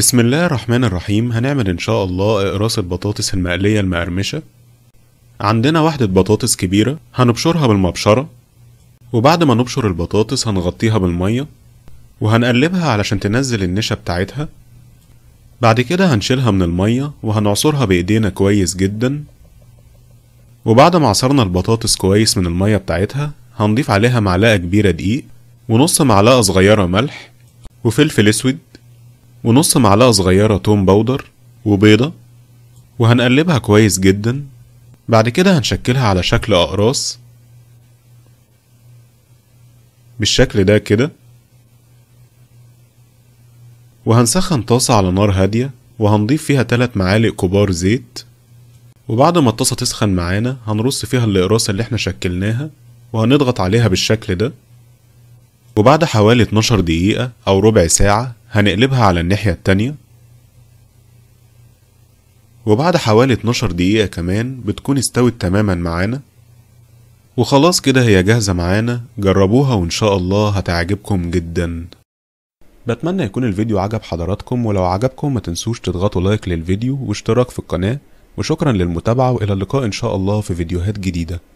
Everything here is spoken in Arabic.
بسم الله الرحمن الرحيم هنعمل ان شاء الله اقراص البطاطس المقلية المقرمشة عندنا وحدة بطاطس كبيرة هنبشرها بالمبشرة وبعد ما نبشر البطاطس هنغطيها بالمية وهنقلبها علشان تنزل النشا بتاعتها بعد كده هنشيلها من المية وهنعصرها بايدينا كويس جدا وبعد ما عصرنا البطاطس كويس من المية بتاعتها هنضيف عليها معلقة كبيرة دقيق ونص معلقة صغيرة ملح وفلفل اسود ونص معلقة صغيرة توم باودر وبيضة وهنقلبها كويس جدا بعد كده هنشكلها على شكل أقراص بالشكل ده كده وهنسخن طاسة على نار هادية وهنضيف فيها تلات معالق كبار زيت وبعد ما الطاسة تسخن معانا هنرص فيها الأقراص اللي احنا شكلناها وهنضغط عليها بالشكل ده وبعد حوالي 12 دقيقة أو ربع ساعة هنقلبها على الناحية التانية وبعد حوالي 12 دقيقة كمان بتكون استوت تماما معانا وخلاص كده هي جاهزة معانا جربوها وإن شاء الله هتعجبكم جدا بتمنى يكون الفيديو عجب حضراتكم ولو عجبكم ما تنسوش تضغطوا لايك للفيديو واشتراك في القناة وشكرا للمتابعة وإلى اللقاء إن شاء الله في فيديوهات جديدة